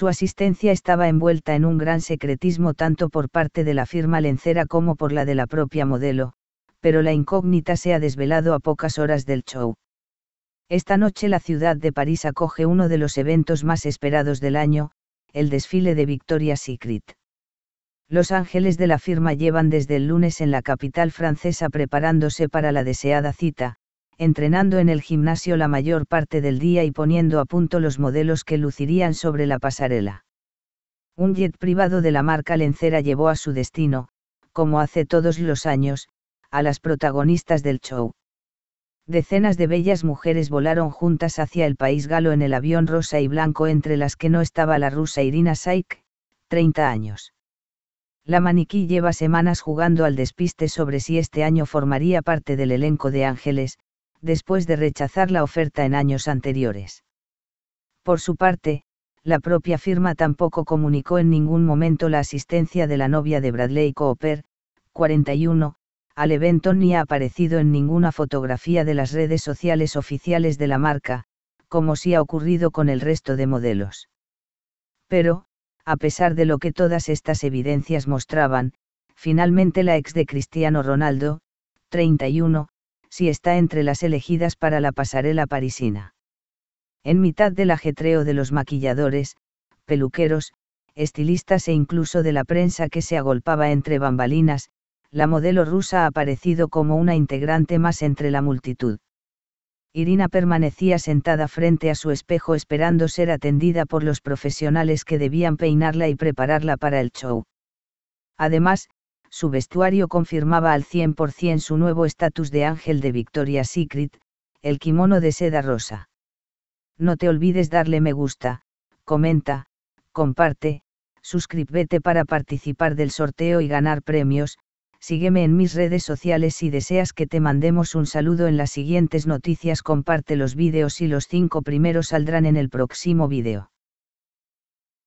Su asistencia estaba envuelta en un gran secretismo tanto por parte de la firma Lencera como por la de la propia modelo, pero la incógnita se ha desvelado a pocas horas del show. Esta noche la ciudad de París acoge uno de los eventos más esperados del año, el desfile de Victoria's Secret. Los ángeles de la firma llevan desde el lunes en la capital francesa preparándose para la deseada cita, entrenando en el gimnasio la mayor parte del día y poniendo a punto los modelos que lucirían sobre la pasarela. Un jet privado de la marca Lencera llevó a su destino, como hace todos los años, a las protagonistas del show. Decenas de bellas mujeres volaron juntas hacia el país galo en el avión rosa y blanco entre las que no estaba la rusa Irina Saik, 30 años. La maniquí lleva semanas jugando al despiste sobre si este año formaría parte del elenco de Ángeles, después de rechazar la oferta en años anteriores. Por su parte, la propia firma tampoco comunicó en ningún momento la asistencia de la novia de Bradley Cooper, 41, al evento ni ha aparecido en ninguna fotografía de las redes sociales oficiales de la marca, como si ha ocurrido con el resto de modelos. Pero, a pesar de lo que todas estas evidencias mostraban, finalmente la ex de Cristiano Ronaldo, 31, si está entre las elegidas para la pasarela parisina. En mitad del ajetreo de los maquilladores, peluqueros, estilistas e incluso de la prensa que se agolpaba entre bambalinas, la modelo rusa ha aparecido como una integrante más entre la multitud. Irina permanecía sentada frente a su espejo esperando ser atendida por los profesionales que debían peinarla y prepararla para el show. Además, su vestuario confirmaba al 100% su nuevo estatus de ángel de Victoria Secret, el kimono de seda rosa. No te olvides darle me gusta, comenta, comparte, suscríbete para participar del sorteo y ganar premios, sígueme en mis redes sociales si deseas que te mandemos un saludo en las siguientes noticias comparte los vídeos y los cinco primeros saldrán en el próximo vídeo.